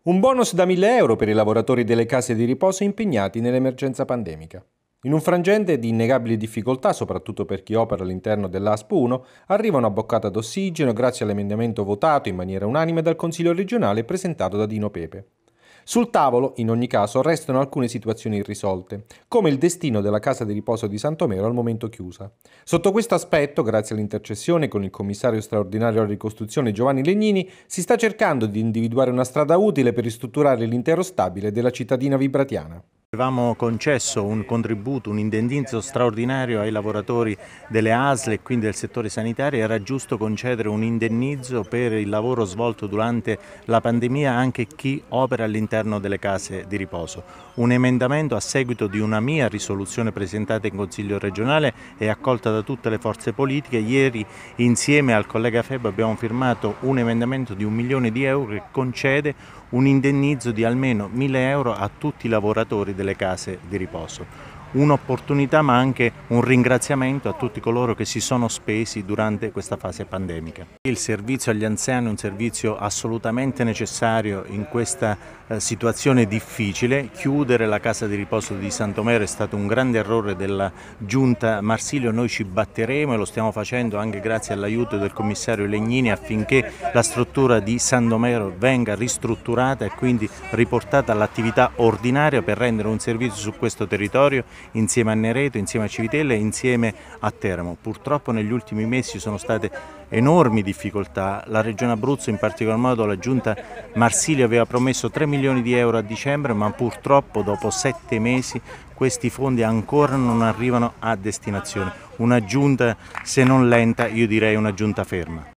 Un bonus da 1000 euro per i lavoratori delle case di riposo impegnati nell'emergenza pandemica. In un frangente di innegabili difficoltà, soprattutto per chi opera all'interno dell'ASP 1, arriva una boccata d'ossigeno grazie all'emendamento votato in maniera unanime dal Consiglio regionale presentato da Dino Pepe. Sul tavolo, in ogni caso, restano alcune situazioni irrisolte, come il destino della casa di riposo di Santomero al momento chiusa. Sotto questo aspetto, grazie all'intercessione con il commissario straordinario alla ricostruzione Giovanni Legnini, si sta cercando di individuare una strada utile per ristrutturare l'intero stabile della cittadina vibratiana. Avevamo concesso un contributo, un indennizzo straordinario ai lavoratori delle ASL e quindi del settore sanitario, era giusto concedere un indennizzo per il lavoro svolto durante la pandemia anche chi opera all'interno delle case di riposo. Un emendamento a seguito di una mia risoluzione presentata in Consiglio regionale e accolta da tutte le forze politiche, ieri insieme al collega Feb abbiamo firmato un emendamento di un milione di euro che concede un indennizzo di almeno 1000 euro a tutti i lavoratori delle case di riposo un'opportunità ma anche un ringraziamento a tutti coloro che si sono spesi durante questa fase pandemica. Il servizio agli anziani è un servizio assolutamente necessario in questa eh, situazione difficile. Chiudere la casa di riposo di Santomero è stato un grande errore della giunta Marsilio, noi ci batteremo e lo stiamo facendo anche grazie all'aiuto del commissario Legnini affinché la struttura di Santomero venga ristrutturata e quindi riportata all'attività ordinaria per rendere un servizio su questo territorio insieme a Nereto, insieme a Civitelle e insieme a Teramo. Purtroppo negli ultimi mesi sono state enormi difficoltà, la regione Abruzzo in particolar modo la giunta Marsilio aveva promesso 3 milioni di euro a dicembre ma purtroppo dopo 7 mesi questi fondi ancora non arrivano a destinazione. Una giunta se non lenta io direi una giunta ferma.